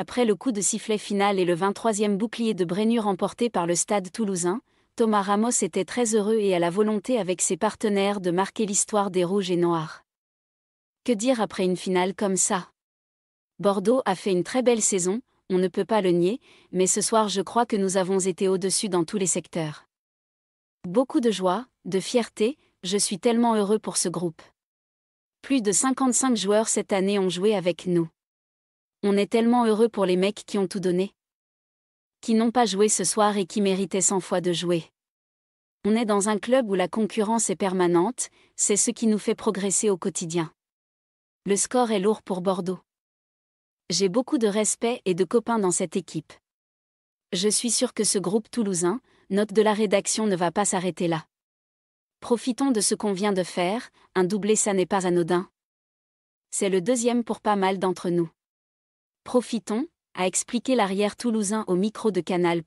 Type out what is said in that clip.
après le coup de sifflet final et le 23e bouclier de Brénu remporté par le stade toulousain, Thomas Ramos était très heureux et à la volonté avec ses partenaires de marquer l'histoire des Rouges et Noirs. Que dire après une finale comme ça Bordeaux a fait une très belle saison, on ne peut pas le nier, mais ce soir je crois que nous avons été au-dessus dans tous les secteurs. Beaucoup de joie, de fierté, je suis tellement heureux pour ce groupe. Plus de 55 joueurs cette année ont joué avec nous. On est tellement heureux pour les mecs qui ont tout donné. Qui n'ont pas joué ce soir et qui méritaient cent fois de jouer. On est dans un club où la concurrence est permanente, c'est ce qui nous fait progresser au quotidien. Le score est lourd pour Bordeaux. J'ai beaucoup de respect et de copains dans cette équipe. Je suis sûr que ce groupe toulousain, note de la rédaction, ne va pas s'arrêter là. Profitons de ce qu'on vient de faire, un doublé ça n'est pas anodin. C'est le deuxième pour pas mal d'entre nous. Profitons, à expliquer l'arrière toulousain au micro de Canal+.